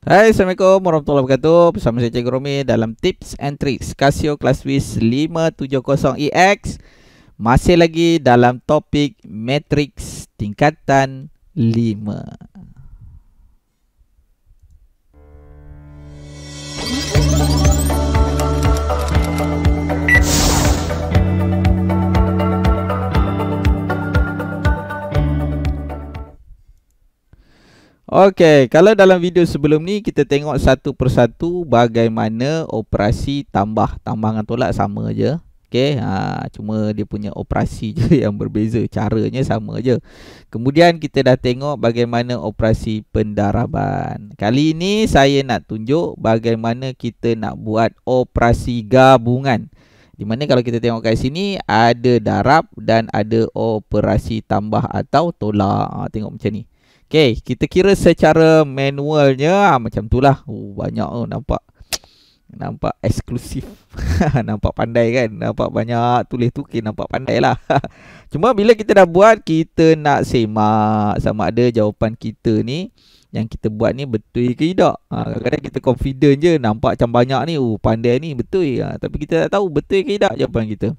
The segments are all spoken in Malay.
Hai Assalamualaikum warahmatullahi wabarakatuh Bersama saya Cikgu Romi dalam Tips and Tricks Casio ClassWiz 570EX Masih lagi dalam topik Matrix Tingkatan 5 Okey, kalau dalam video sebelum ni kita tengok satu persatu bagaimana operasi tambah tambangan tolak sama aja, Okey, ha cuma dia punya operasi je yang berbeza, caranya sama aja. Kemudian kita dah tengok bagaimana operasi pendaraban. Kali ini saya nak tunjuk bagaimana kita nak buat operasi gabungan. Di mana kalau kita tengok kat sini ada darab dan ada operasi tambah atau tolak. Ha, tengok macam ni. Okay, kita kira secara manualnya ha, macam tu lah. Oh, banyak oh, nampak. Nampak eksklusif. nampak pandai kan? Nampak banyak tulis tu. Okay, nampak pandai lah. Cuma bila kita dah buat, kita nak semak sama ada jawapan kita ni. Yang kita buat ni betul ke tidak ha, Kadang-kadang kita confident je Nampak macam banyak ni Oh pandai ni betul ha, Tapi kita tak tahu betul ke tidak jawapan kita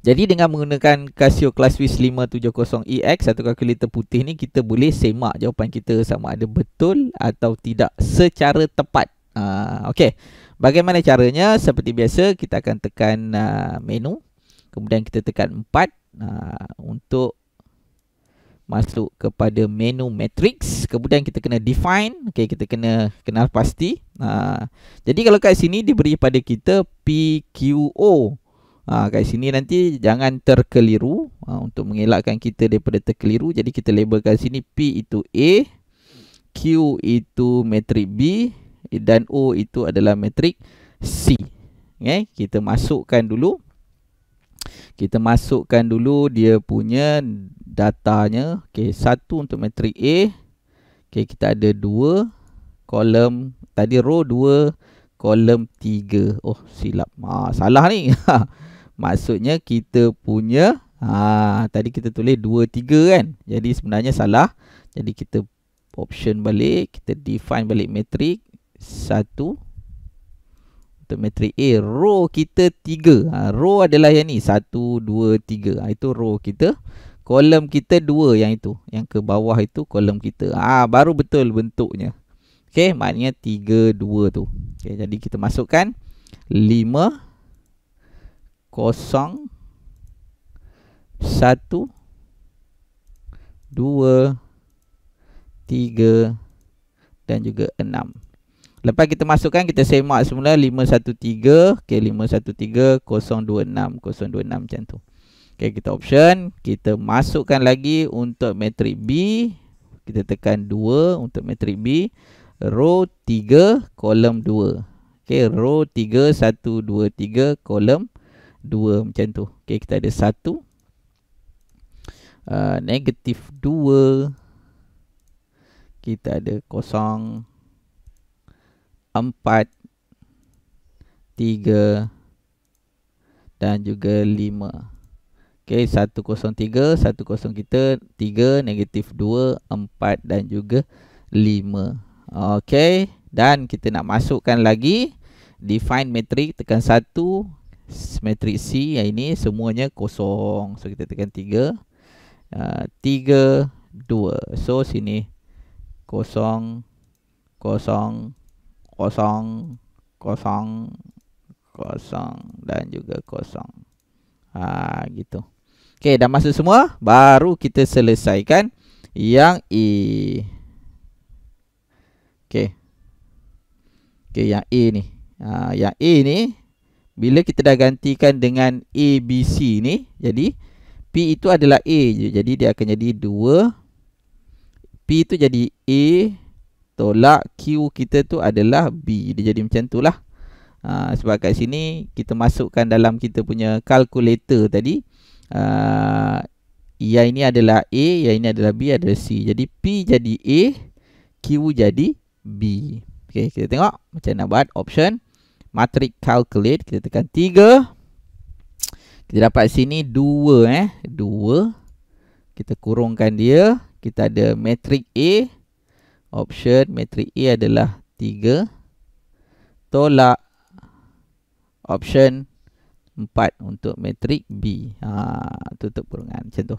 jadi dengan menggunakan Casio Classwiz 570EX atau kalkulator putih ni kita boleh semak jawapan kita sama ada betul atau tidak secara tepat. Ah uh, okey. Bagaimana caranya? Seperti biasa kita akan tekan uh, menu kemudian kita tekan 4 uh, ah, untuk masuk kepada menu matrix. Kemudian kita kena define, okey kita kena kenal pasti. Uh, jadi kalau kat sini diberi pada kita PQO ha, kat sini nanti jangan terkeliru ha, untuk mengelakkan kita daripada terkeliru jadi kita labelkan sini P itu A Q itu matrik B dan O itu adalah matrik C okay? kita masukkan dulu kita masukkan dulu dia punya datanya okay, satu untuk matrik A okay, kita ada dua kolom tadi row dua kolom tiga oh silap ha, salah ni Maksudnya kita punya ha, Tadi kita tulis 2, 3 kan Jadi sebenarnya salah Jadi kita option balik Kita define balik metrik 1 Untuk metrik A Row kita 3 ha, Row adalah yang ni 1, 2, 3 ha, Itu row kita Kolom kita 2 yang itu Yang ke bawah itu kolom kita Ah Baru betul bentuknya Okay, maknanya 3, 2 tu okay, Jadi kita masukkan 5, kosong satu dua tiga dan juga enam lepas kita masukkan kita semak semula lima satu tiga ok lima satu tiga kosong dua enam kosong dua enam macam tu ok kita option kita masukkan lagi untuk matrik B kita tekan dua untuk matrik B row tiga kolom dua ok row tiga satu dua tiga kolom dua macam tu. Okey, kita ada satu ah, negatif dua kita ada kosong empat tiga dan juga lima. Okey, satu kosong tiga, satu kosong kita tiga negatif dua empat dan juga lima. Okey, dan kita nak masukkan lagi define matrix tekan satu matrix C yang ini semuanya kosong so kita tekan 3 uh, 3 2 so sini kosong kosong kosong kosong kosong dan juga kosong ha gitu okey dah masuk semua baru kita selesaikan yang E okey okey yang E ni ha, yang E ni bila kita dah gantikan dengan ABC ni Jadi P itu adalah A je Jadi dia akan jadi 2 P itu jadi A Tolak Q kita tu adalah B Dia jadi macam tu lah ha, Sebab kat sini kita masukkan dalam kita punya calculator tadi ha, Yang ini adalah A Yang ini adalah B adalah C Jadi P jadi A Q jadi B okay, Kita tengok macam nak buat option 1 matrik calculate kita tekan 3 kita dapat sini 2 eh 2 kita kurungkan dia kita ada matrik A option matrik A adalah 3 tolak option 4 untuk matrik B ha, tutup kurungan macam tu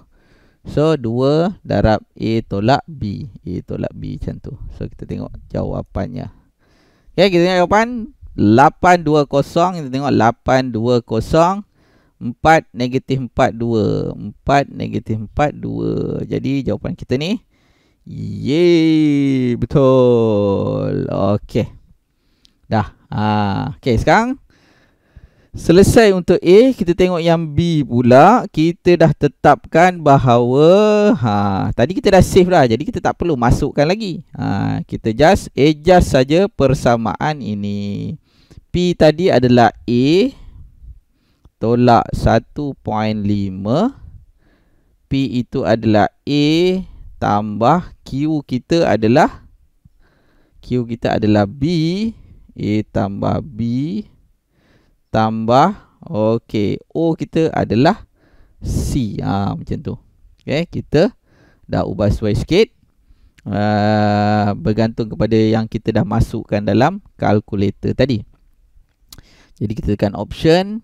so 2 darab A tolak B A tolak B macam tu so kita tengok jawapannya Okay, kita tengok jawapan 820 kita tengok 820 4 negatif 42 4 negatif 42 jadi jawapan kita ni ye betul okey dah ah okey sekarang Selesai untuk A, kita tengok yang B pula. Kita dah tetapkan bahawa ha, tadi kita dah save lah. Jadi kita tak perlu masukkan lagi. Ha, kita just adjust saja persamaan ini. P tadi adalah A tolak 1.5. P itu adalah A tambah Q kita adalah Q kita adalah B. A tambah B tambah okey o kita adalah c ha macam tu okey kita dah ubah sesuai sikit uh, bergantung kepada yang kita dah masukkan dalam kalkulator tadi jadi kita tekan option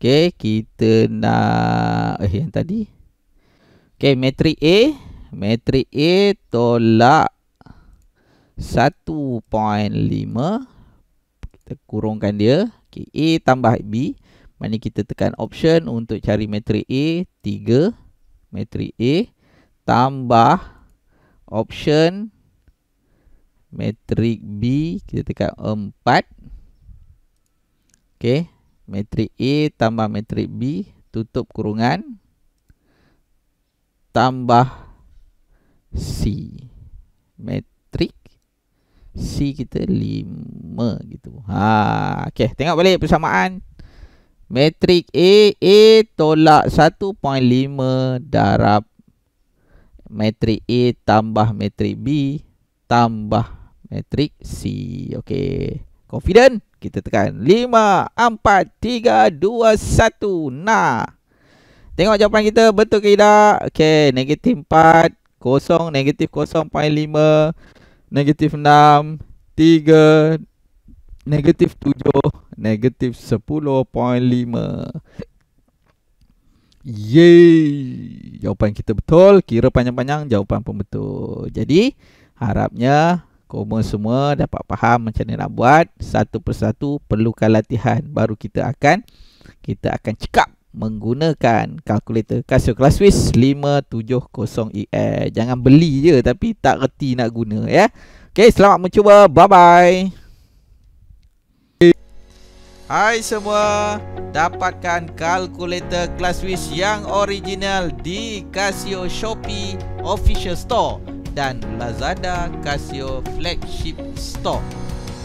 Okay, kita nak eh yang tadi Okay, matrik a matrik a tolak 1.5 kita kurungkan dia Okey, A tambah B. Maksudnya kita tekan option untuk cari matrik A. 3 matrik A tambah option matrik B. Kita tekan 4. Okay. matrik A tambah matrik B. Tutup kurungan. Tambah C. Matrik C kita 5 gitu. Ha, okey, tengok balik persamaan matrik A A tolak 1.5 darab matrik A tambah matrik B tambah matrik C. Okey. Confident? Kita tekan 5 4 3 2 1. Nah. Tengok jawapan kita betul ke tidak? Okey, negatif 4 kosong negatif 0.5 negatif 6, 3, negatif 7, negatif 10.5. Yeay, jawapan kita betul. Kira panjang-panjang, jawapan pun betul. Jadi, harapnya koma semua dapat faham macam mana nak buat. Satu persatu perlukan latihan baru kita akan kita akan cekap menggunakan kalkulator Casio ClassWiz 570EX. Jangan beli je tapi tak reti nak guna ya. Okey, selamat mencuba. Bye bye. Hai semua, dapatkan kalkulator ClassWiz yang original di Casio Shopee official store dan Lazada Casio flagship store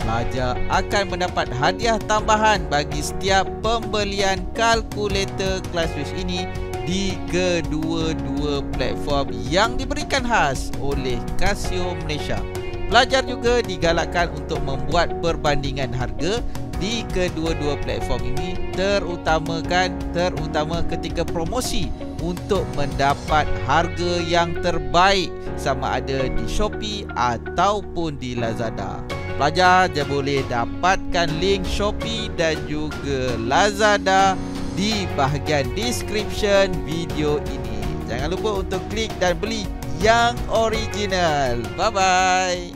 pelajar akan mendapat hadiah tambahan bagi setiap pembelian kalkulator Classwish ini di kedua-dua platform yang diberikan khas oleh Casio Malaysia. Pelajar juga digalakkan untuk membuat perbandingan harga di kedua-dua platform ini terutamakan terutama ketika promosi untuk mendapat harga yang terbaik sama ada di Shopee ataupun di Lazada pelajar dia boleh dapatkan link Shopee dan juga Lazada di bahagian description video ini. Jangan lupa untuk klik dan beli yang original. Bye bye.